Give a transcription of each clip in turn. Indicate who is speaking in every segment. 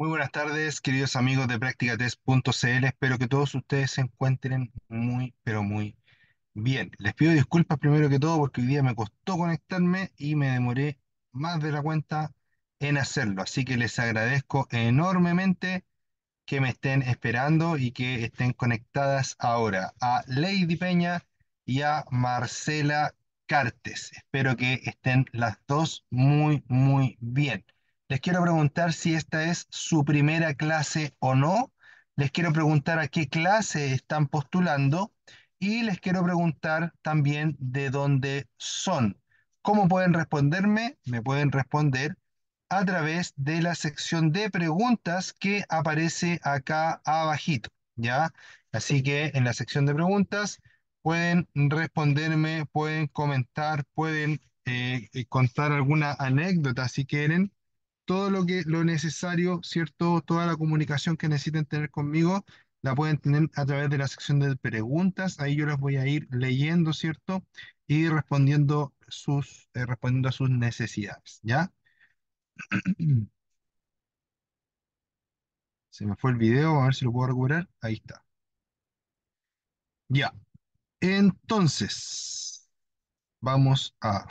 Speaker 1: Muy buenas tardes, queridos amigos de Practicates.cl. Espero que todos ustedes se encuentren muy, pero muy bien. Les pido disculpas primero que todo porque hoy día me costó conectarme y me demoré más de la cuenta en hacerlo. Así que les agradezco enormemente que me estén esperando y que estén conectadas ahora a Lady Peña y a Marcela Cartes. Espero que estén las dos muy, muy bien. Les quiero preguntar si esta es su primera clase o no. Les quiero preguntar a qué clase están postulando y les quiero preguntar también de dónde son. ¿Cómo pueden responderme? Me pueden responder a través de la sección de preguntas que aparece acá abajito, ¿ya? Así que en la sección de preguntas pueden responderme, pueden comentar, pueden eh, eh, contar alguna anécdota si quieren, todo lo que lo necesario, ¿cierto? Toda la comunicación que necesiten tener conmigo la pueden tener a través de la sección de preguntas. Ahí yo las voy a ir leyendo, ¿cierto? Y respondiendo sus eh, respondiendo a sus necesidades, ¿ya? Se me fue el video, a ver si lo puedo recuperar. Ahí está. Ya. Entonces, vamos a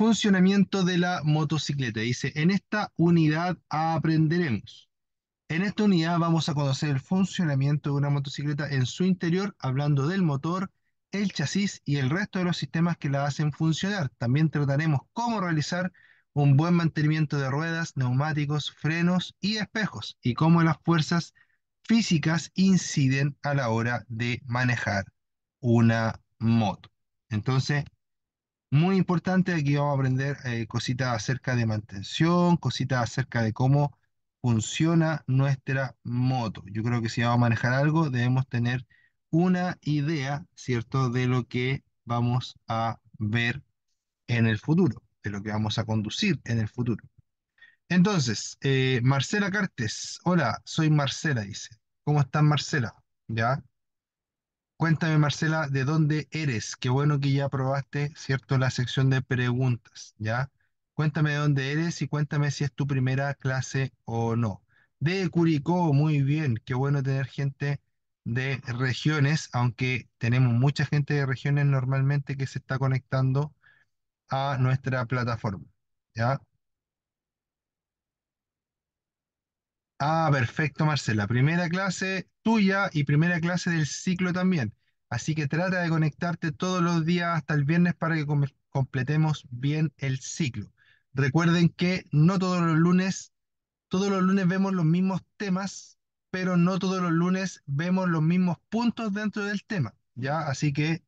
Speaker 1: Funcionamiento de la motocicleta. Dice, en esta unidad aprenderemos. En esta unidad vamos a conocer el funcionamiento de una motocicleta en su interior, hablando del motor, el chasis y el resto de los sistemas que la hacen funcionar. También trataremos cómo realizar un buen mantenimiento de ruedas, neumáticos, frenos y espejos, y cómo las fuerzas físicas inciden a la hora de manejar una moto. Entonces, muy importante. Aquí vamos a aprender eh, cositas acerca de mantención, cositas acerca de cómo funciona nuestra moto. Yo creo que si vamos a manejar algo, debemos tener una idea, ¿cierto?, de lo que vamos a ver en el futuro, de lo que vamos a conducir en el futuro. Entonces, eh, Marcela Cartes, hola, soy Marcela, dice. ¿Cómo estás, Marcela? ¿Ya? Cuéntame, Marcela, ¿de dónde eres? Qué bueno que ya probaste, ¿cierto?, la sección de preguntas, ¿ya? Cuéntame de dónde eres y cuéntame si es tu primera clase o no. De Curicó, muy bien, qué bueno tener gente de regiones, aunque tenemos mucha gente de regiones normalmente que se está conectando a nuestra plataforma, ¿ya? Ah, perfecto, Marcela. Primera clase, y primera clase del ciclo también. Así que trata de conectarte todos los días hasta el viernes para que completemos bien el ciclo. Recuerden que no todos los lunes, todos los lunes vemos los mismos temas, pero no todos los lunes vemos los mismos puntos dentro del tema, ¿ya? Así que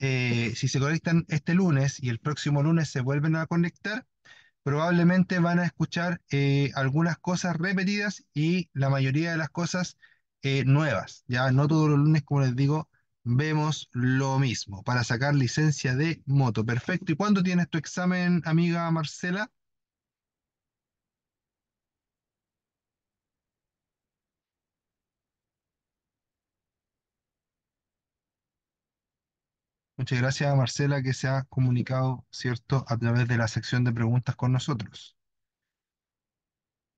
Speaker 1: eh, si se conectan este lunes y el próximo lunes se vuelven a conectar, probablemente van a escuchar eh, algunas cosas repetidas y la mayoría de las cosas eh, nuevas. Ya no todos los lunes, como les digo, vemos lo mismo para sacar licencia de moto. Perfecto. ¿Y cuándo tienes tu examen, amiga Marcela? Muchas gracias Marcela que se ha comunicado, ¿cierto?, a través de la sección de preguntas con nosotros.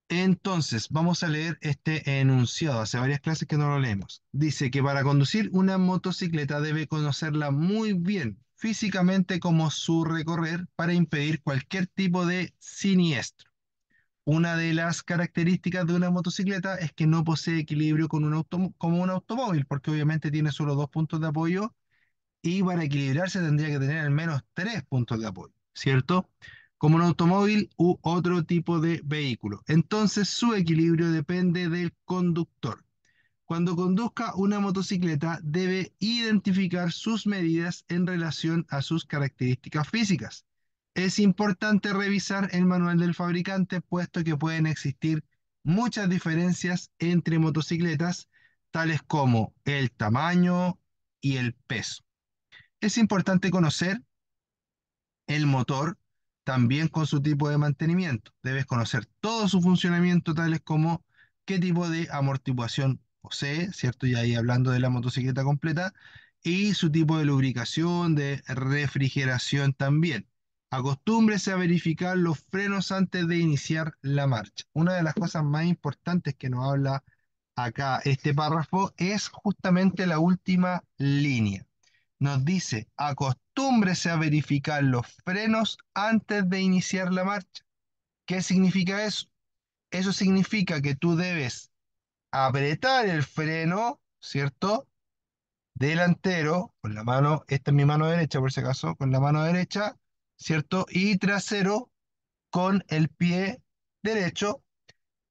Speaker 1: Entonces, vamos a leer este enunciado. Hace varias clases que no lo leemos. Dice que para conducir una motocicleta debe conocerla muy bien, físicamente como su recorrer, para impedir cualquier tipo de siniestro. Una de las características de una motocicleta es que no posee equilibrio con un como un automóvil, porque obviamente tiene solo dos puntos de apoyo y para equilibrarse tendría que tener al menos tres puntos de apoyo, ¿cierto? como un automóvil u otro tipo de vehículo. Entonces su equilibrio depende del conductor. Cuando conduzca una motocicleta debe identificar sus medidas en relación a sus características físicas. Es importante revisar el manual del fabricante puesto que pueden existir muchas diferencias entre motocicletas, tales como el tamaño y el peso. Es importante conocer el motor también con su tipo de mantenimiento. Debes conocer todo su funcionamiento, tales como qué tipo de amortiguación posee, ¿cierto? Y ahí hablando de la motocicleta completa, y su tipo de lubricación, de refrigeración también. Acostúmbrese a verificar los frenos antes de iniciar la marcha. Una de las cosas más importantes que nos habla acá este párrafo es justamente la última línea. Nos dice, acostúmbrese acostúmbrese a verificar los frenos antes de iniciar la marcha. ¿Qué significa eso? Eso significa que tú debes apretar el freno, ¿cierto? Delantero, con la mano, esta es mi mano derecha por si acaso, con la mano derecha, ¿cierto? Y trasero con el pie derecho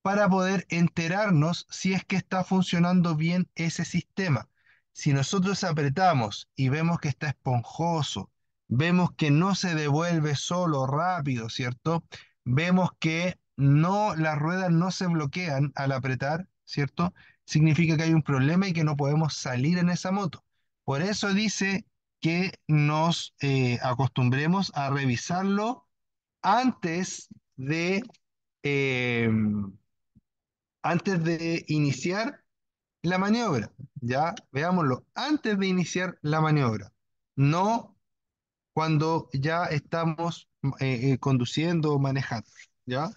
Speaker 1: para poder enterarnos si es que está funcionando bien ese sistema. Si nosotros apretamos y vemos que está esponjoso, vemos que no se devuelve solo rápido, ¿cierto? Vemos que no las ruedas no se bloquean al apretar, ¿cierto? Significa que hay un problema y que no podemos salir en esa moto. Por eso dice que nos eh, acostumbremos a revisarlo antes de, em, antes de iniciar la maniobra. Ya, veámoslo, antes de iniciar la maniobra, no cuando ya estamos eh, eh, conduciendo o manejando. ¿Ya?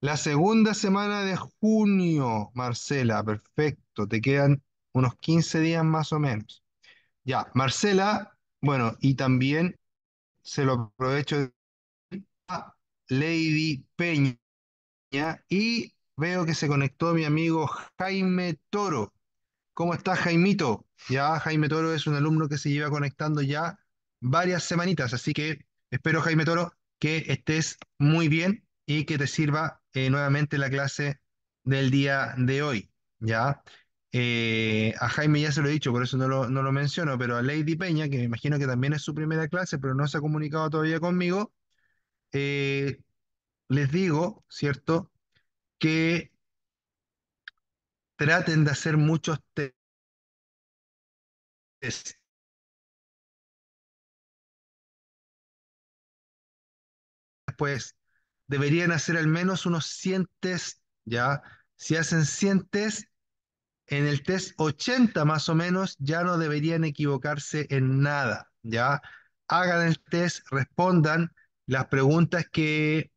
Speaker 1: La segunda semana de junio, Marcela, perfecto. Te quedan unos 15 días más o menos. Ya, Marcela, bueno, y también se lo aprovecho a Lady Peña y veo que se conectó mi amigo Jaime Toro. ¿Cómo estás Jaimito? Ya Jaime Toro es un alumno que se lleva conectando ya varias semanitas, así que espero Jaime Toro que estés muy bien y que te sirva eh, nuevamente la clase del día de hoy. ¿ya? Eh, a Jaime ya se lo he dicho, por eso no lo menciono, pero a Lady Peña, que me imagino que también es su primera clase, pero no se ha comunicado todavía conmigo, eh, les digo, ¿cierto? Que traten de hacer muchos test. Pues deberían hacer al menos unos 100 test, ¿ya? Si hacen 100 test, en el test 80 más o menos, ya no deberían equivocarse en nada, ¿ya? Hagan el test, respondan, las preguntas que,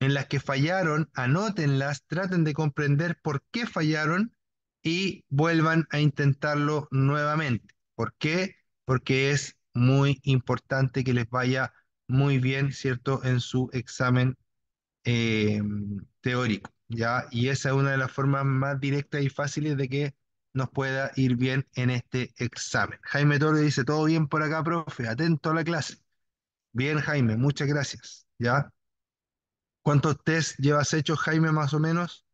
Speaker 1: en las que fallaron, anótenlas, traten de comprender por qué fallaron y vuelvan a intentarlo nuevamente. ¿Por qué? Porque es muy importante que les vaya muy bien, ¿cierto?, en su examen eh, teórico, ¿ya? Y esa es una de las formas más directas y fáciles de que nos pueda ir bien en este examen. Jaime Toro dice, todo bien por acá, profe, atento a la clase. Bien, Jaime, muchas gracias. ¿Ya? ¿Cuántos test llevas hecho, Jaime, más o menos?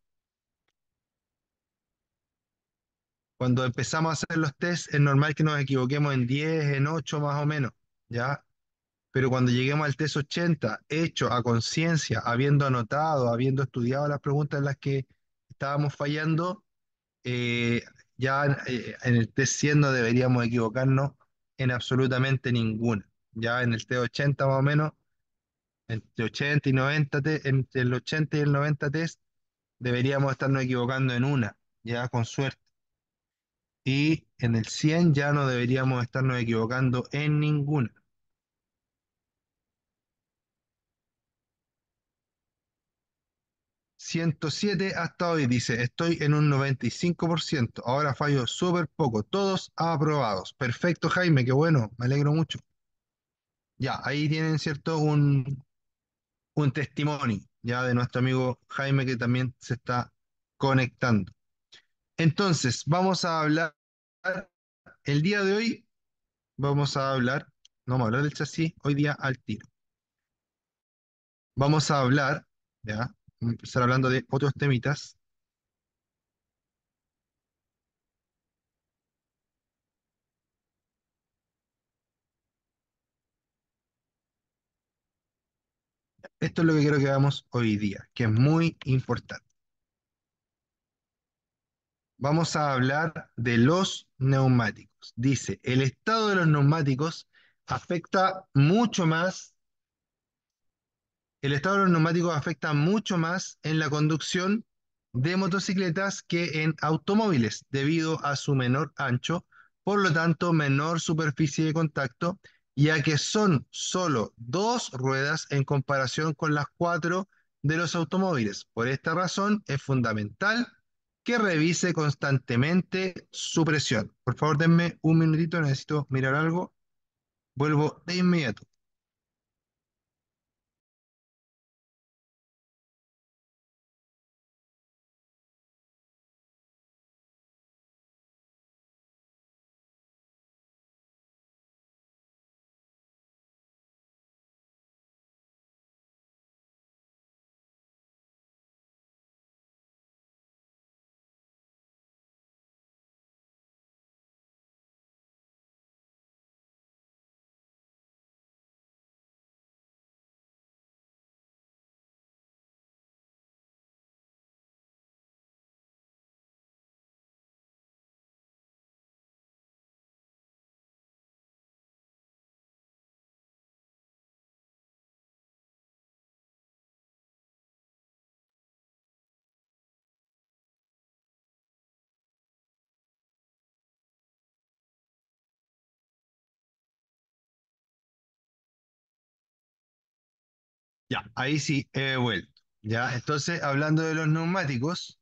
Speaker 1: Cuando empezamos a hacer los tests, es normal que nos equivoquemos en 10, en 8 más o menos, ¿ya? Pero cuando lleguemos al test 80, hecho a conciencia, habiendo anotado, habiendo estudiado las preguntas en las que estábamos fallando, eh, ya eh, en el test 100 no deberíamos equivocarnos en absolutamente ninguna ya en el T80 más o menos, entre 80 y 90, entre el 80 y el 90 test, deberíamos estarnos equivocando en una, ya con suerte. Y en el 100 ya no deberíamos estarnos equivocando en ninguna. ¿107 hasta hoy? Dice, estoy en un 95%. Ahora fallo súper poco. Todos aprobados. Perfecto, Jaime, qué bueno. Me alegro mucho. Ya, ahí tienen, ¿cierto? Un, un testimonio, ya, de nuestro amigo Jaime que también se está conectando. Entonces, vamos a hablar, el día de hoy vamos a hablar, no vamos a hablar del chasis, hoy día al tiro. Vamos a hablar, ya, vamos a empezar hablando de otros temitas, Esto es lo que quiero que veamos hoy día, que es muy importante. Vamos a hablar de los neumáticos. Dice, el estado de los neumáticos afecta mucho más, el estado de los neumáticos afecta mucho más en la conducción de motocicletas que en automóviles, debido a su menor ancho, por lo tanto menor superficie de contacto ya que son solo dos ruedas en comparación con las cuatro de los automóviles. Por esta razón es fundamental que revise constantemente su presión. Por favor, denme un minutito, necesito mirar algo. Vuelvo de inmediato. ahí sí he vuelto. Ya, entonces, hablando de los neumáticos,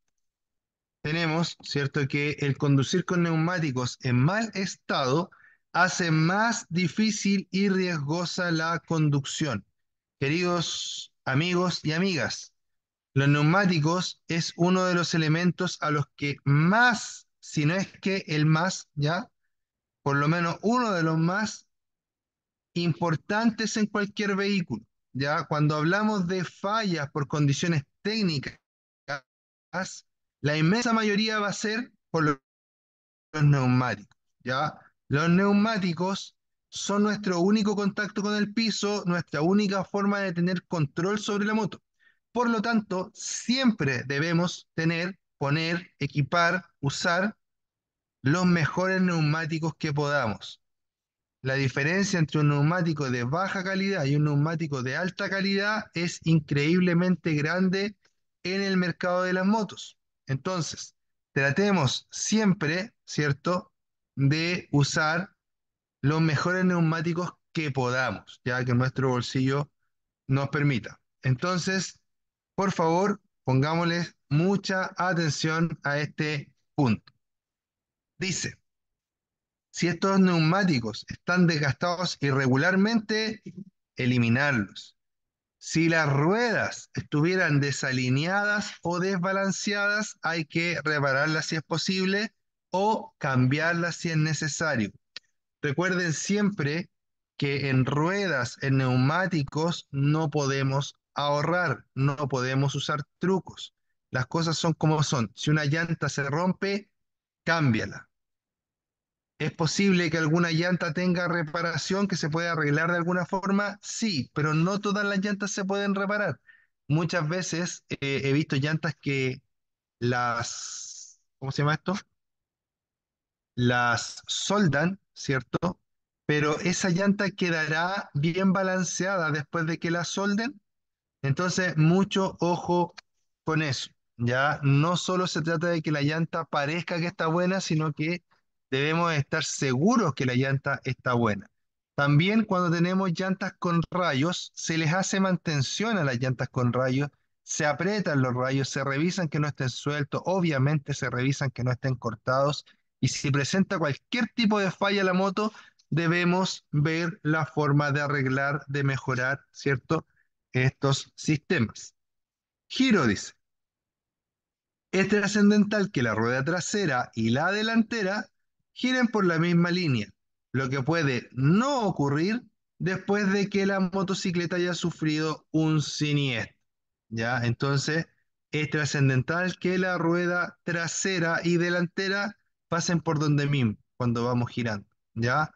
Speaker 1: tenemos, ¿cierto?, que el conducir con neumáticos en mal estado hace más difícil y riesgosa la conducción. Queridos amigos y amigas, los neumáticos es uno de los elementos a los que más, si no es que el más, ya, por lo menos uno de los más importantes en cualquier vehículo. Cuando hablamos de fallas por condiciones técnicas, la inmensa mayoría va a ser por los neumáticos, ¿ya? Los neumáticos son nuestro único contacto con el piso, nuestra única forma de tener control sobre la moto. Por lo tanto, siempre debemos tener, poner, equipar, usar los mejores neumáticos que podamos. La diferencia entre un neumático de baja calidad y un neumático de alta calidad es increíblemente grande en el mercado de las motos. Entonces, tratemos siempre, ¿cierto?, de usar los mejores neumáticos que podamos, ya que nuestro bolsillo nos permita. Entonces, por favor, pongámosles mucha atención a este punto. Dice, si estos neumáticos están desgastados irregularmente, eliminarlos. Si las ruedas estuvieran desalineadas o desbalanceadas, hay que repararlas si es posible o cambiarlas si es necesario. Recuerden siempre que en ruedas, en neumáticos, no podemos ahorrar, no podemos usar trucos. Las cosas son como son. Si una llanta se rompe, cámbiala. ¿Es posible que alguna llanta tenga reparación que se pueda arreglar de alguna forma? Sí, pero no todas las llantas se pueden reparar. Muchas veces eh, he visto llantas que las, ¿cómo se llama esto? Las soldan, ¿cierto? Pero esa llanta quedará bien balanceada después de que la solden. Entonces, mucho ojo con eso. Ya no solo se trata de que la llanta parezca que está buena, sino que debemos estar seguros que la llanta está buena. También cuando tenemos llantas con rayos, se les hace mantención a las llantas con rayos, se aprietan los rayos, se revisan que no estén sueltos, obviamente se revisan que no estén cortados y si presenta cualquier tipo de falla la moto, debemos ver la forma de arreglar, de mejorar, ¿cierto? Estos sistemas. Giro dice, es trascendental que la rueda trasera y la delantera giren por la misma línea, lo que puede no ocurrir después de que la motocicleta haya sufrido un siniestro. ¿ya? Entonces, es trascendental que la rueda trasera y delantera pasen por donde mismo cuando vamos girando. ¿ya?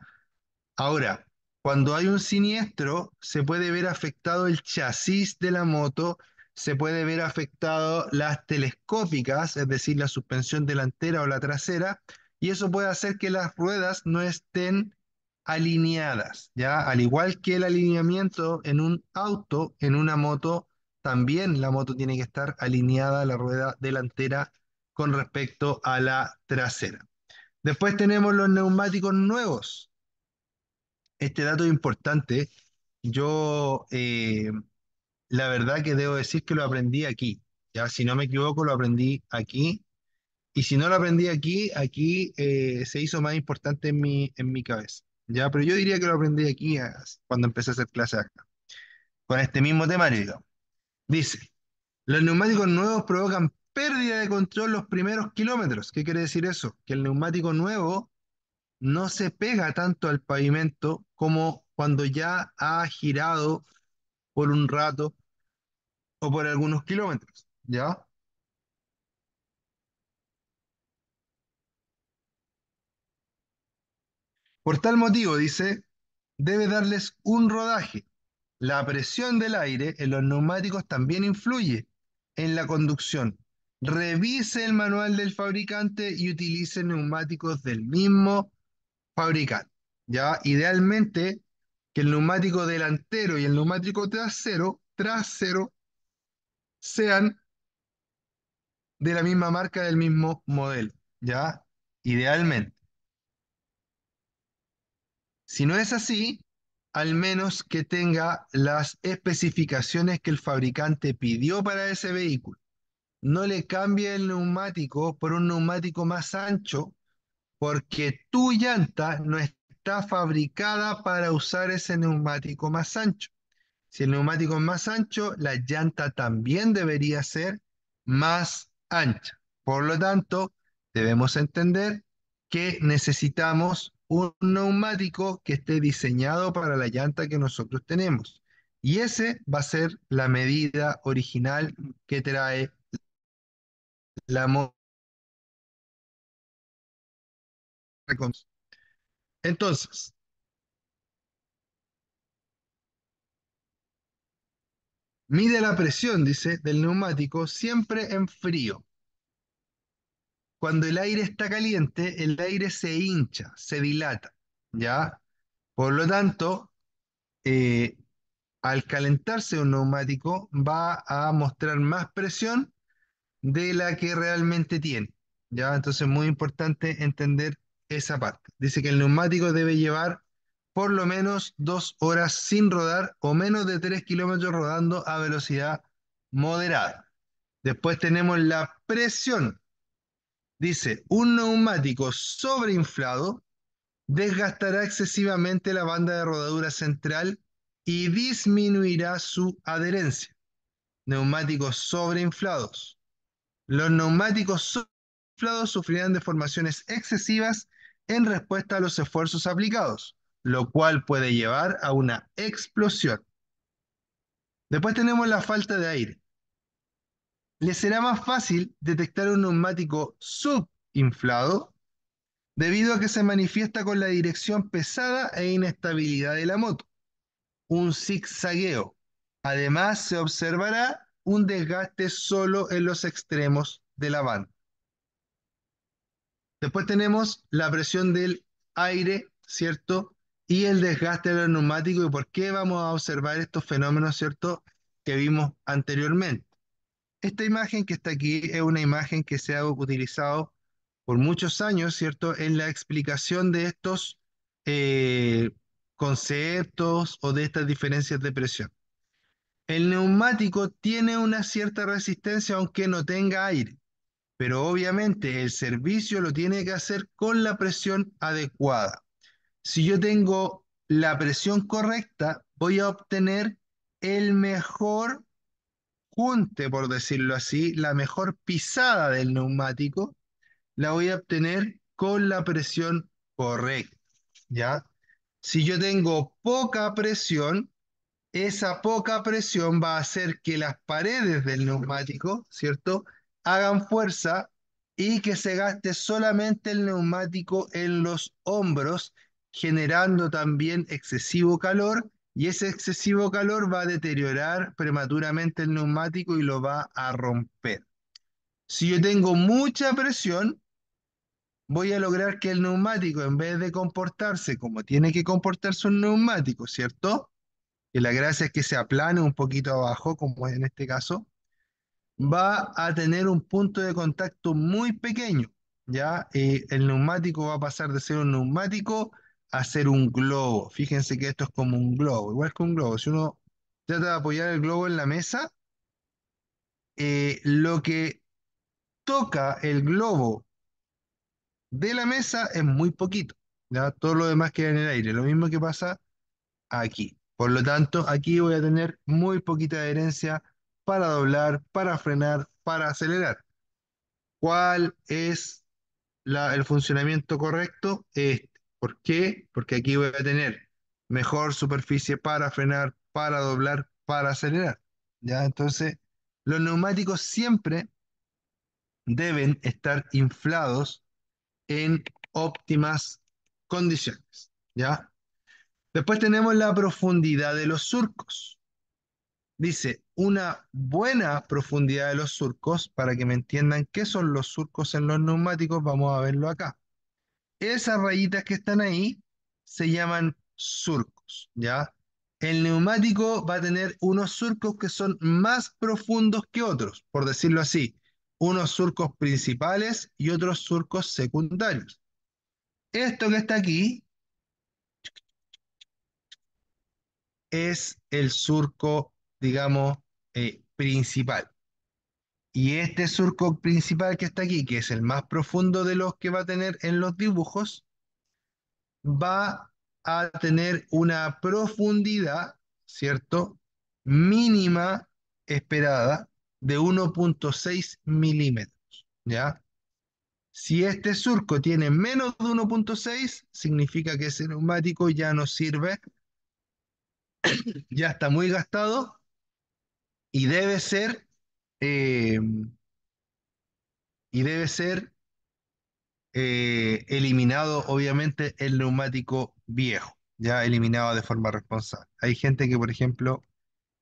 Speaker 1: Ahora, cuando hay un siniestro, se puede ver afectado el chasis de la moto, se puede ver afectado las telescópicas, es decir, la suspensión delantera o la trasera, y eso puede hacer que las ruedas no estén alineadas, ¿ya? Al igual que el alineamiento en un auto, en una moto, también la moto tiene que estar alineada a la rueda delantera con respecto a la trasera. Después tenemos los neumáticos nuevos. Este dato es importante. Yo, eh, la verdad que debo decir que lo aprendí aquí. Ya, si no me equivoco, lo aprendí aquí y si no lo aprendí aquí, aquí eh, se hizo más importante en mi, en mi cabeza. Ya, pero yo diría que lo aprendí aquí cuando empecé a hacer clases acá. Con este mismo tema, digo. Dice, los neumáticos nuevos provocan pérdida de control los primeros kilómetros. ¿Qué quiere decir eso? Que el neumático nuevo no se pega tanto al pavimento como cuando ya ha girado por un rato o por algunos kilómetros, ¿ya? Por tal motivo, dice, debe darles un rodaje. La presión del aire en los neumáticos también influye en la conducción. Revise el manual del fabricante y utilice neumáticos del mismo fabricante. ¿ya? Idealmente, que el neumático delantero y el neumático trasero, trasero sean de la misma marca, del mismo modelo. ¿ya? Idealmente. Si no es así, al menos que tenga las especificaciones que el fabricante pidió para ese vehículo. No le cambie el neumático por un neumático más ancho porque tu llanta no está fabricada para usar ese neumático más ancho. Si el neumático es más ancho, la llanta también debería ser más ancha. Por lo tanto, debemos entender que necesitamos un neumático que esté diseñado para la llanta que nosotros tenemos. Y ese va a ser la medida original que trae la Entonces, mide la presión, dice, del neumático siempre en frío cuando el aire está caliente, el aire se hincha, se dilata, ¿ya? Por lo tanto, eh, al calentarse un neumático va a mostrar más presión de la que realmente tiene, ¿ya? Entonces es muy importante entender esa parte. Dice que el neumático debe llevar por lo menos dos horas sin rodar o menos de tres kilómetros rodando a velocidad moderada. Después tenemos la presión, Dice, un neumático sobreinflado desgastará excesivamente la banda de rodadura central y disminuirá su adherencia. Neumáticos sobreinflados. Los neumáticos sobreinflados sufrirán deformaciones excesivas en respuesta a los esfuerzos aplicados, lo cual puede llevar a una explosión. Después tenemos la falta de aire le será más fácil detectar un neumático subinflado debido a que se manifiesta con la dirección pesada e inestabilidad de la moto, un zigzagueo. Además, se observará un desgaste solo en los extremos de la banda. Después tenemos la presión del aire, ¿cierto? Y el desgaste del neumático. y por qué vamos a observar estos fenómenos, ¿cierto? Que vimos anteriormente. Esta imagen que está aquí es una imagen que se ha utilizado por muchos años, ¿cierto?, en la explicación de estos eh, conceptos o de estas diferencias de presión. El neumático tiene una cierta resistencia aunque no tenga aire, pero obviamente el servicio lo tiene que hacer con la presión adecuada. Si yo tengo la presión correcta, voy a obtener el mejor por decirlo así, la mejor pisada del neumático, la voy a obtener con la presión correcta, ¿ya? Si yo tengo poca presión, esa poca presión va a hacer que las paredes del neumático, ¿cierto?, hagan fuerza y que se gaste solamente el neumático en los hombros, generando también excesivo calor y ese excesivo calor va a deteriorar prematuramente el neumático y lo va a romper. Si yo tengo mucha presión, voy a lograr que el neumático, en vez de comportarse como tiene que comportarse un neumático, ¿cierto? Que la gracia es que se aplane un poquito abajo, como en este caso, va a tener un punto de contacto muy pequeño, ¿ya? Eh, el neumático va a pasar de ser un neumático hacer un globo. Fíjense que esto es como un globo, igual que un globo. Si uno trata de apoyar el globo en la mesa, eh, lo que toca el globo de la mesa es muy poquito. ¿ya? Todo lo demás queda en el aire. Lo mismo que pasa aquí. Por lo tanto, aquí voy a tener muy poquita adherencia para doblar, para frenar, para acelerar. ¿Cuál es el funcionamiento correcto? ¿Por qué? Porque aquí voy a tener mejor superficie para frenar, para doblar, para acelerar. ¿ya? Entonces, los neumáticos siempre deben estar inflados en óptimas condiciones. ¿ya? Después tenemos la profundidad de los surcos. Dice, una buena profundidad de los surcos, para que me entiendan qué son los surcos en los neumáticos, vamos a verlo acá. Esas rayitas que están ahí se llaman surcos, ¿ya? El neumático va a tener unos surcos que son más profundos que otros, por decirlo así, unos surcos principales y otros surcos secundarios. Esto que está aquí es el surco, digamos, eh, principal. Y este surco principal que está aquí, que es el más profundo de los que va a tener en los dibujos, va a tener una profundidad, ¿cierto? Mínima esperada de 1.6 milímetros, ¿ya? Si este surco tiene menos de 1.6, significa que ese neumático ya no sirve, ya está muy gastado y debe ser eh, y debe ser eh, eliminado, obviamente, el neumático viejo, ya eliminado de forma responsable. Hay gente que, por ejemplo,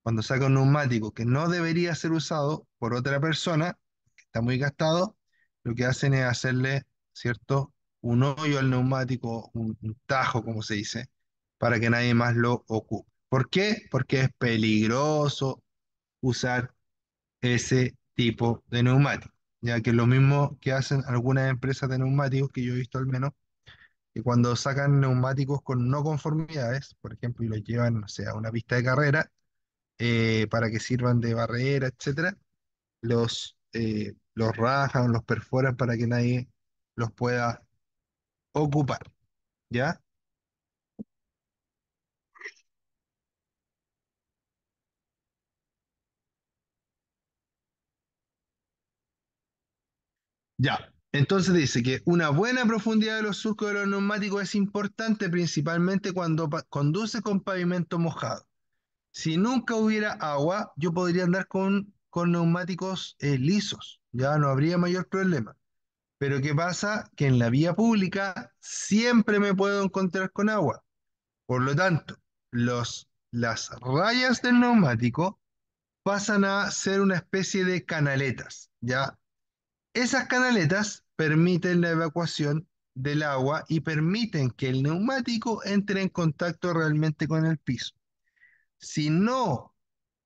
Speaker 1: cuando saca un neumático que no debería ser usado por otra persona, que está muy gastado, lo que hacen es hacerle, ¿cierto?, un hoyo al neumático, un, un tajo, como se dice, para que nadie más lo ocupe. ¿Por qué? Porque es peligroso usar ese tipo de neumático, ya que es lo mismo que hacen algunas empresas de neumáticos, que yo he visto al menos, que cuando sacan neumáticos con no conformidades, por ejemplo, y los llevan, o sea, a una pista de carrera, eh, para que sirvan de barrera, etcétera, los, eh, los rajan, los perforan para que nadie los pueda ocupar, ¿ya? Ya, entonces dice que una buena profundidad de los surcos de los neumáticos es importante principalmente cuando conduce con pavimento mojado. Si nunca hubiera agua, yo podría andar con, con neumáticos eh, lisos, ya no habría mayor problema. Pero ¿qué pasa? Que en la vía pública siempre me puedo encontrar con agua. Por lo tanto, los, las rayas del neumático pasan a ser una especie de canaletas, ¿ya? Esas canaletas permiten la evacuación del agua y permiten que el neumático entre en contacto realmente con el piso. Si no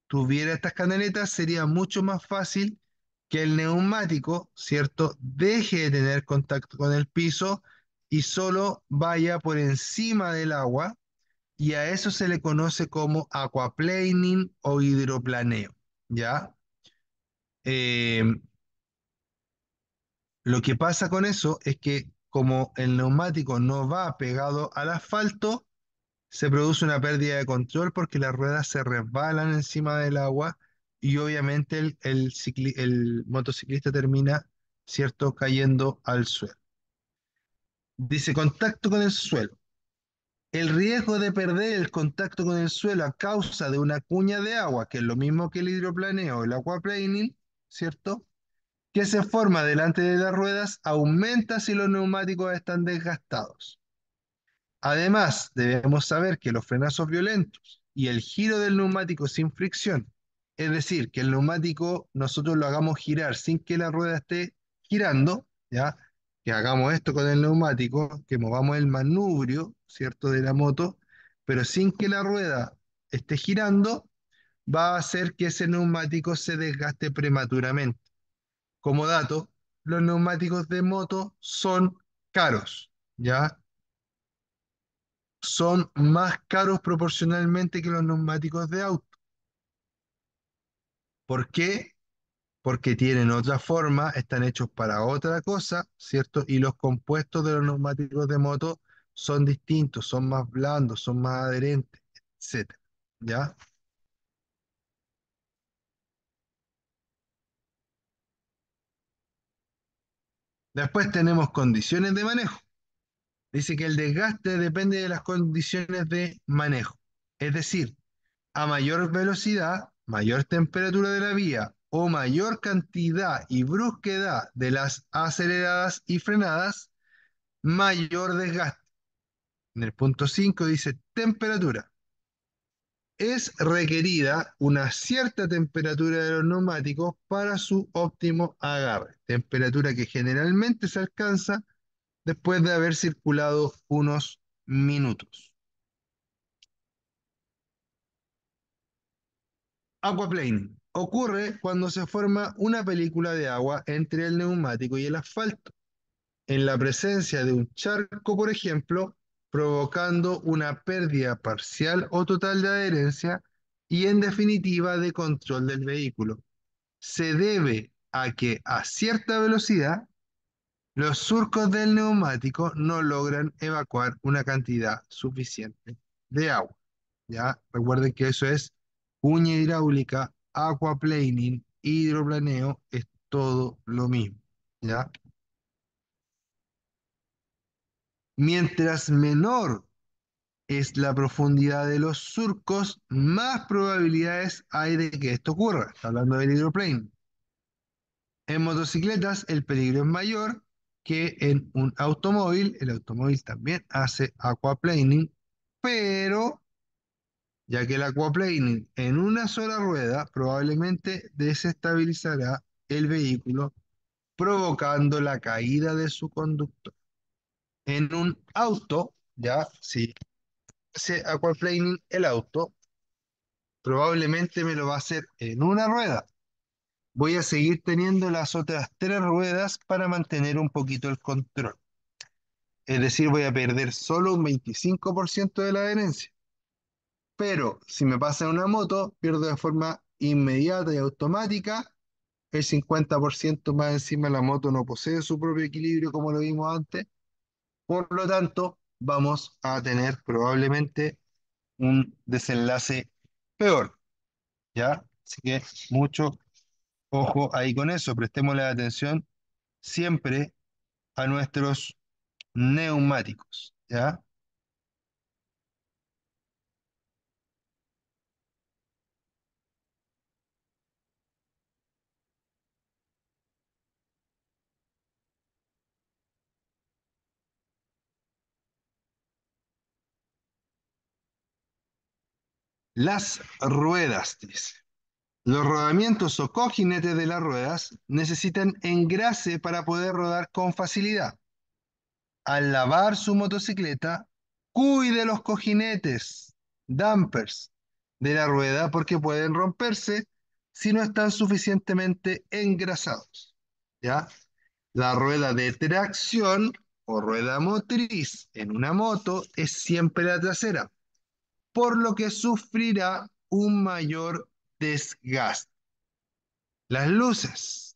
Speaker 1: tuviera estas canaletas, sería mucho más fácil que el neumático, ¿cierto?, deje de tener contacto con el piso y solo vaya por encima del agua, y a eso se le conoce como aquaplaning o hidroplaneo, ¿ya? Eh, lo que pasa con eso es que como el neumático no va pegado al asfalto, se produce una pérdida de control porque las ruedas se resbalan encima del agua y obviamente el, motociclista termina, ¿cierto?, cayendo al suelo. Dice contacto con el suelo. El riesgo de perder el contacto con el suelo a causa de una cuña de agua, que es lo mismo que el hidroplaneo, el aquaplaning, ¿cierto? que se forma delante de las ruedas aumenta si los neumáticos están desgastados. Además, debemos saber que los frenazos violentos y el giro del neumático sin fricción, es decir, que el neumático nosotros lo hagamos girar sin que la rueda esté girando, ¿ya? que hagamos esto con el neumático, que movamos el manubrio, ¿cierto?, de la moto, pero sin que la rueda esté girando, va a hacer que ese neumático se desgaste prematuramente como dato, los neumáticos de moto son caros, ¿ya? Son más caros proporcionalmente que los neumáticos de auto. ¿Por qué? Porque tienen otra forma, están hechos para otra cosa, ¿cierto? Y los compuestos de los neumáticos de moto son distintos, son más blandos, son más adherentes, etc. ¿Ya? Después tenemos condiciones de manejo. Dice que el desgaste depende de las condiciones de manejo. Es decir, a mayor velocidad, mayor temperatura de la vía o mayor cantidad y brusquedad de las aceleradas y frenadas, mayor desgaste. En el punto 5 dice temperatura es requerida una cierta temperatura de los neumáticos para su óptimo agarre, temperatura que generalmente se alcanza después de haber circulado unos minutos. Aquaplaning Ocurre cuando se forma una película de agua entre el neumático y el asfalto. En la presencia de un charco, por ejemplo, provocando una pérdida parcial o total de adherencia y en definitiva de control del vehículo. Se debe a que a cierta velocidad los surcos del neumático no logran evacuar una cantidad suficiente de agua. ¿ya? Recuerden que eso es uña hidráulica, aquaplaning, hidroplaneo, es todo lo mismo. ¿ya? Mientras menor es la profundidad de los surcos, más probabilidades hay de que esto ocurra. Está hablando del hidroplane. En motocicletas el peligro es mayor que en un automóvil. El automóvil también hace aquaplaning, pero ya que el aquaplaning en una sola rueda probablemente desestabilizará el vehículo provocando la caída de su conductor en un auto, ya, si hace aquaplaning el auto, probablemente me lo va a hacer en una rueda. Voy a seguir teniendo las otras tres ruedas para mantener un poquito el control. Es decir, voy a perder solo un 25% de la adherencia. Pero si me pasa en una moto, pierdo de forma inmediata y automática el 50% más encima la moto no posee su propio equilibrio como lo vimos antes por lo tanto, vamos a tener probablemente un desenlace peor. ¿Ya? Así que mucho ojo ahí con eso. prestemos la atención siempre a nuestros neumáticos. ¿Ya? Las ruedas, dice. Los rodamientos o cojinetes de las ruedas necesitan engrase para poder rodar con facilidad. Al lavar su motocicleta, cuide los cojinetes, dampers, de la rueda porque pueden romperse si no están suficientemente engrasados. ¿ya? La rueda de tracción o rueda motriz en una moto es siempre la trasera por lo que sufrirá un mayor desgaste. Las luces,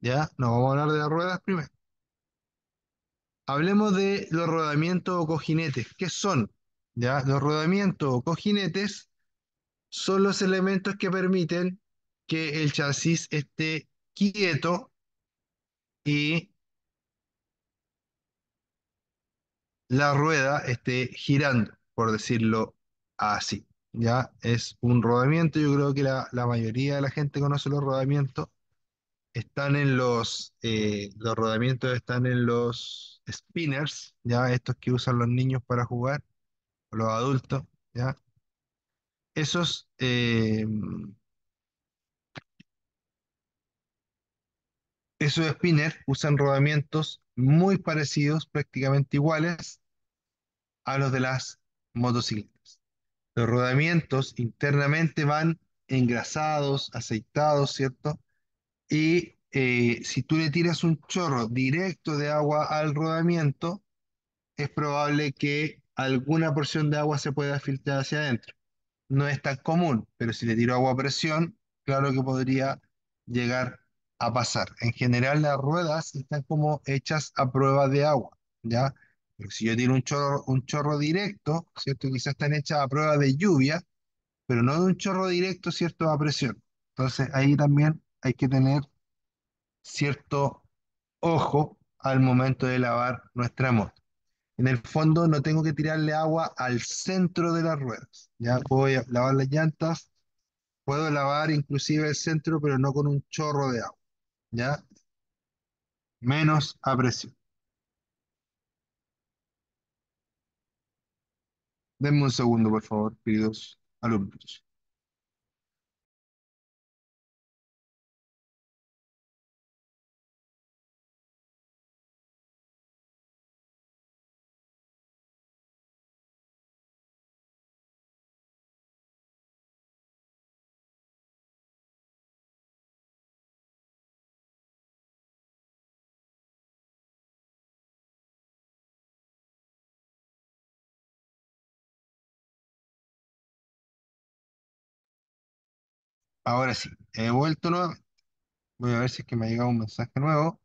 Speaker 1: ¿ya? No, vamos a hablar de las ruedas primero. Hablemos de los rodamientos o cojinetes. ¿Qué son? ¿Ya? Los rodamientos o cojinetes son los elementos que permiten que el chasis esté quieto y la rueda esté girando, por decirlo así. Ya es un rodamiento, yo creo que la, mayoría de la gente conoce los rodamientos. Están en los, eh, los rodamientos están en los spinners, ya estos que usan los niños para jugar, los adultos, ya. Esos, eh, esos spinners usan rodamientos muy parecidos, prácticamente iguales a los de las motocicletas. Los rodamientos internamente van engrasados, aceitados, ¿cierto? Y eh, si tú le tiras un chorro directo de agua al rodamiento, es probable que alguna porción de agua se pueda filtrar hacia adentro. No es tan común, pero si le tiro agua a presión, claro que podría llegar a pasar. En general, las ruedas están como hechas a prueba de agua, ¿ya? Porque si yo tiro un chorro, un chorro directo, ¿cierto? Quizás están hechas a prueba de lluvia, pero no de un chorro directo, ¿cierto? A presión. Entonces ahí también hay que tener cierto ojo al momento de lavar nuestra moto. En el fondo no tengo que tirarle agua al centro de las ruedas. Ya a lavar las llantas, puedo lavar inclusive el centro, pero no con un chorro de agua. Ya menos a presión. Denme un segundo, por favor, queridos alumnos. Ahora sí, he vuelto nuevamente. Voy a ver si es que me ha llegado un mensaje nuevo.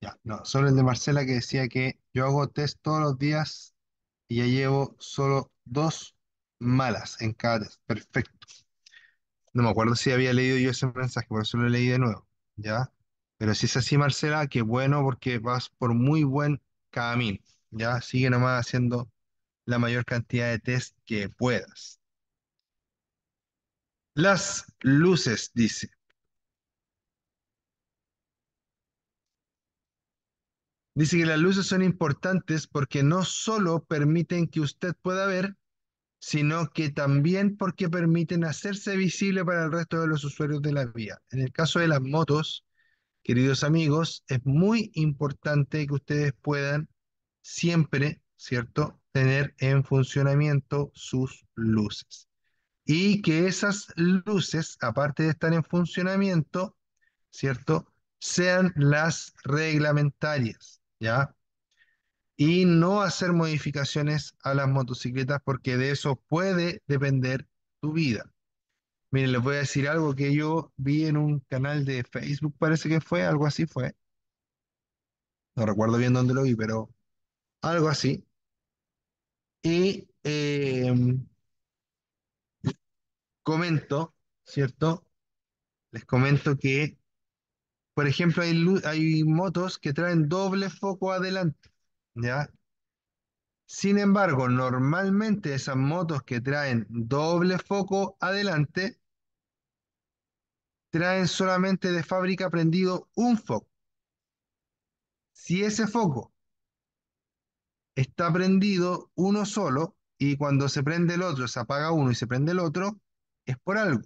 Speaker 1: Ya, no, solo el de Marcela que decía que yo hago test todos los días y ya llevo solo dos malas en cada test. Perfecto. No me acuerdo si había leído yo ese mensaje, por eso lo leí de nuevo, ¿ya? Pero si es así, Marcela, qué bueno porque vas por muy buen camino. Ya sigue nomás haciendo la mayor cantidad de test que puedas. Las luces, dice. Dice que las luces son importantes porque no solo permiten que usted pueda ver, sino que también porque permiten hacerse visible para el resto de los usuarios de la vía. En el caso de las motos, queridos amigos, es muy importante que ustedes puedan siempre, ¿cierto? Tener en funcionamiento sus luces. Y que esas luces, aparte de estar en funcionamiento, ¿cierto? Sean las reglamentarias, ¿ya? Y no hacer modificaciones a las motocicletas porque de eso puede depender tu vida. Miren, les voy a decir algo que yo vi en un canal de Facebook, parece que fue, algo así fue. No recuerdo bien dónde lo vi, pero algo así. Y em, comento, ¿cierto? Les comento que, por ejemplo, hay, hay motos que traen doble foco adelante, ¿ya? Sin embargo, normalmente esas motos que traen doble foco adelante traen solamente de fábrica prendido un foco. Si ese foco está prendido uno solo y cuando se prende el otro, se apaga uno y se prende el otro, es por algo.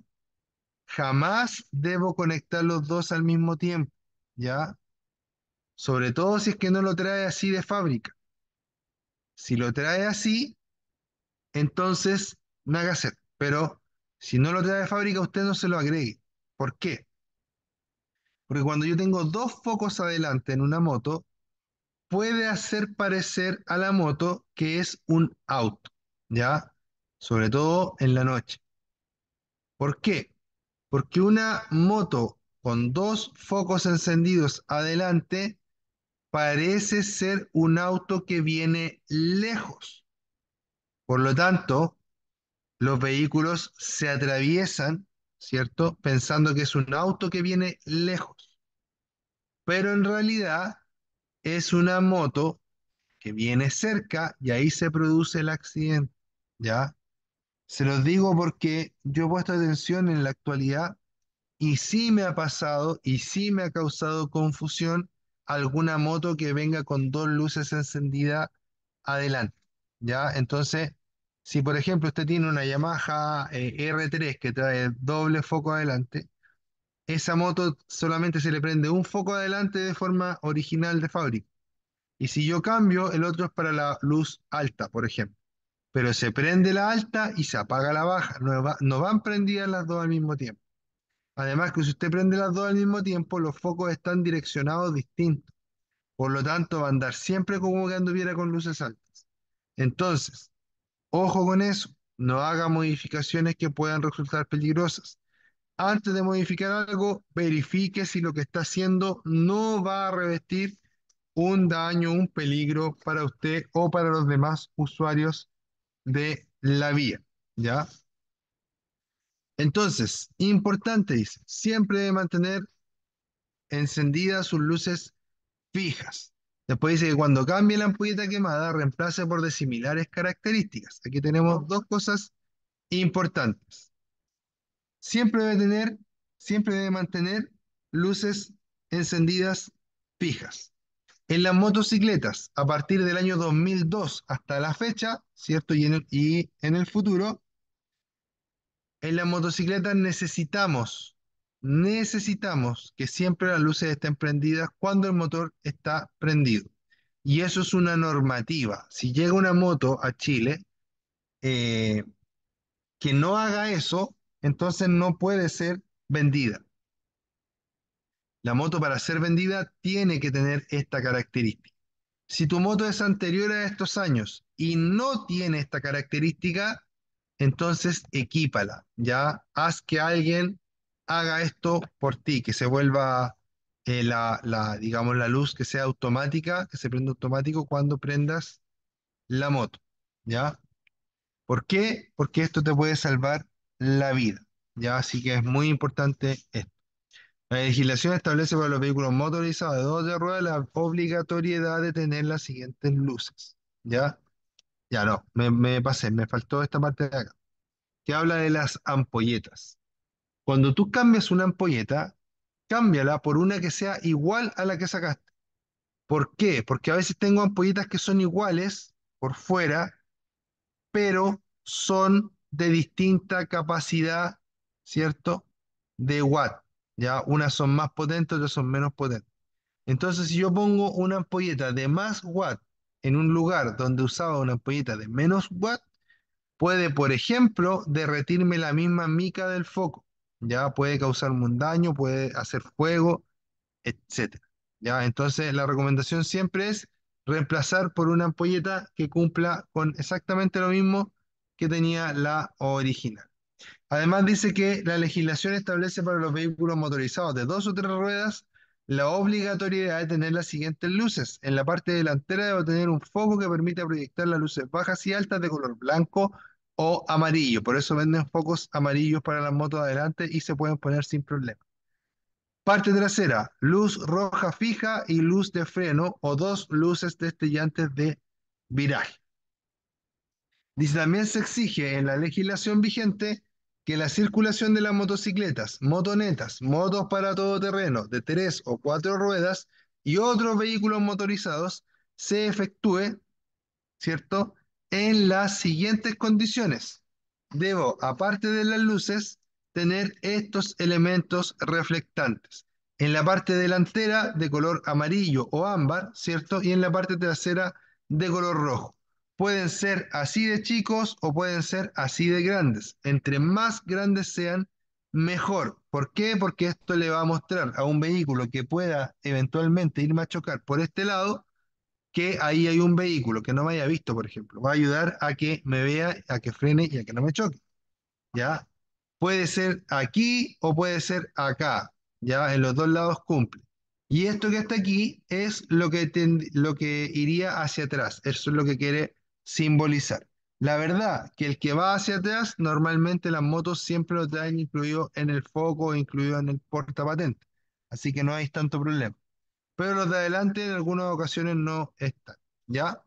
Speaker 1: Jamás debo conectar los dos al mismo tiempo, ¿ya? Sobre todo si es que no lo trae así de fábrica. Si lo trae así, entonces nada haga hacer. Pero si no lo trae de fábrica, usted no se lo agregue. ¿Por qué? Porque cuando yo tengo dos focos adelante en una moto, puede hacer parecer a la moto que es un auto, ¿ya? Sobre todo en la noche. ¿Por qué? Porque una moto con dos focos encendidos adelante parece ser un auto que viene lejos. Por lo tanto, los vehículos se atraviesan, ¿cierto? Pensando que es un auto que viene lejos. Pero en realidad es una moto que viene cerca y ahí se produce el accidente, ¿ya? Se los digo porque yo he puesto atención en la actualidad y sí me ha pasado y sí me ha causado confusión alguna moto que venga con dos luces encendidas adelante, ¿ya? Entonces, si por ejemplo usted tiene una Yamaha eh, R3 que trae doble foco adelante, esa moto solamente se le prende un foco adelante de forma original de fábrica. Y si yo cambio, el otro es para la luz alta, por ejemplo. Pero se prende la alta y se apaga la baja. No, van prendidas las dos al mismo tiempo. Además que si usted prende las dos al mismo tiempo, los focos están direccionados distintos. Por lo tanto, va a andar siempre como que anduviera con luces altas. Entonces, ojo con eso. No haga modificaciones que puedan resultar peligrosas antes de modificar algo, verifique si lo que está haciendo no va a revestir un daño, un peligro para usted o para los demás usuarios de la vía, ¿ya? Entonces, importante dice, siempre debe mantener encendidas sus luces fijas. Después dice que cuando cambie la ampolleta quemada, reemplace por de similares características. Aquí tenemos dos cosas importantes siempre debe tener, siempre debe mantener luces encendidas fijas. En las motocicletas, a partir del año 2002 hasta la fecha, ¿cierto? Y en el, futuro, en las motocicletas necesitamos, necesitamos que siempre las luces estén prendidas cuando el motor está prendido. Y eso es una normativa. Si llega una moto a Chile eh, que no haga eso, entonces no puede ser vendida. La moto para ser vendida tiene que tener esta característica. Si tu moto es anterior a estos años y no tiene esta característica, entonces equípala, ya haz que alguien haga esto por ti, que se vuelva eh, la, digamos, la luz que sea automática, que se prenda automático cuando prendas la moto, ¿ya? ¿Por qué? Porque esto te puede salvar la vida. ¿ya? Así que es muy importante esto. La legislación establece para los vehículos motorizados de dos de ruedas la obligatoriedad de tener las siguientes luces. ¿Ya? Ya no, me, me pasé, me faltó esta parte de acá, que habla de las ampolletas. Cuando tú cambias una ampolleta, cámbiala por una que sea igual a la que sacaste. ¿Por qué? Porque a veces tengo ampolletas que son iguales por fuera, pero son de distinta capacidad, ¿cierto? De watt. Ya unas son más potentes, otras son menos potentes. Entonces, si yo pongo una ampolleta de más watt en un lugar donde usaba una ampolleta de menos watt, puede, por ejemplo, derretirme la misma mica del foco. Ya puede causar un daño, puede hacer fuego, etc. Ya, entonces la recomendación siempre es reemplazar por una ampolleta que cumpla con exactamente lo mismo que tenía la original. Además dice que la legislación establece para los vehículos motorizados de dos o tres ruedas la obligatoriedad de tener las siguientes luces. En la parte delantera debe tener un foco que permita proyectar las luces bajas y altas de color blanco o amarillo. Por eso venden focos amarillos para las motos adelante y se pueden poner sin problema. Parte trasera, luz roja fija y luz de freno o dos luces destellantes de viraje también se exige en la legislación vigente que la circulación de las motocicletas, motonetas, motos para todo terreno de tres o cuatro ruedas y otros vehículos motorizados se efectúe, ¿cierto? En las siguientes condiciones. Debo, aparte de las luces, tener estos elementos reflectantes. En la parte delantera de color amarillo o ámbar, ¿cierto? Y en la parte trasera de color rojo pueden ser así de chicos o pueden ser así de grandes. Entre más grandes sean, mejor. ¿Por qué? Porque esto le va a mostrar a un vehículo que pueda eventualmente irme a chocar por este lado, que ahí hay un vehículo que no me haya visto, por ejemplo. Va a ayudar a que me vea, a que frene y a que no me choque. ¿Ya? Puede ser aquí o puede ser acá. Ya en los dos lados cumple. Y esto que está aquí es lo que, lo que iría hacia atrás. Eso es lo que quiere simbolizar. La verdad, que el que va hacia atrás, normalmente las motos siempre lo traen incluido en el foco, incluido en el portapatente. Así que no hay tanto problema. Pero los de adelante en algunas ocasiones no están. ¿Ya?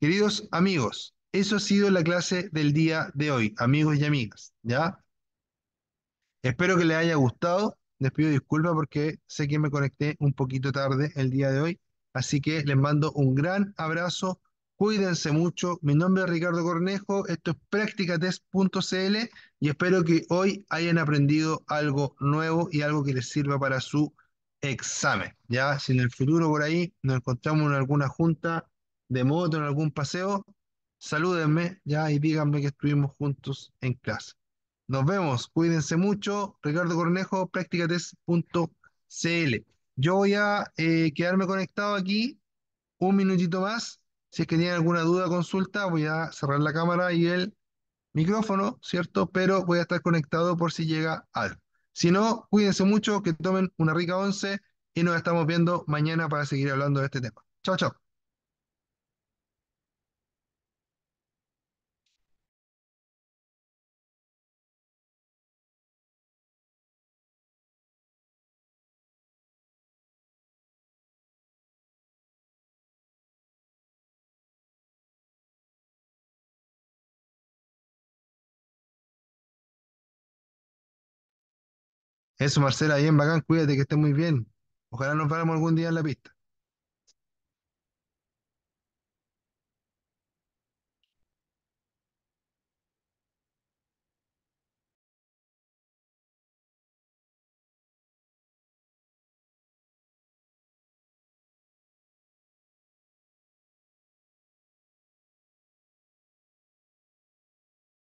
Speaker 1: Queridos amigos, eso ha sido la clase del día de hoy, amigos y amigas. ¿Ya? Espero que les haya gustado. Les pido disculpas porque sé que me conecté un poquito tarde el día de hoy. Así que les mando un gran abrazo Cuídense mucho. Mi nombre es Ricardo Cornejo. Esto es practicates.cl y espero que hoy hayan aprendido algo nuevo y algo que les sirva para su examen. Ya, si en el futuro por ahí nos encontramos en alguna junta de moto, en algún paseo, salúdenme ya y díganme que estuvimos juntos en clase. Nos vemos. Cuídense mucho. Ricardo Cornejo, practicates.cl Yo voy a eh, quedarme conectado aquí un minutito más si es que tienen alguna duda o consulta, voy a cerrar la cámara y el micrófono, ¿cierto? Pero voy a estar conectado por si llega algo. Si no, cuídense mucho, que tomen una rica once y nos estamos viendo mañana para seguir hablando de este tema. Chao, chao. Eso, Marcela, en bacán, cuídate que esté muy bien. Ojalá nos veamos algún día en la pista.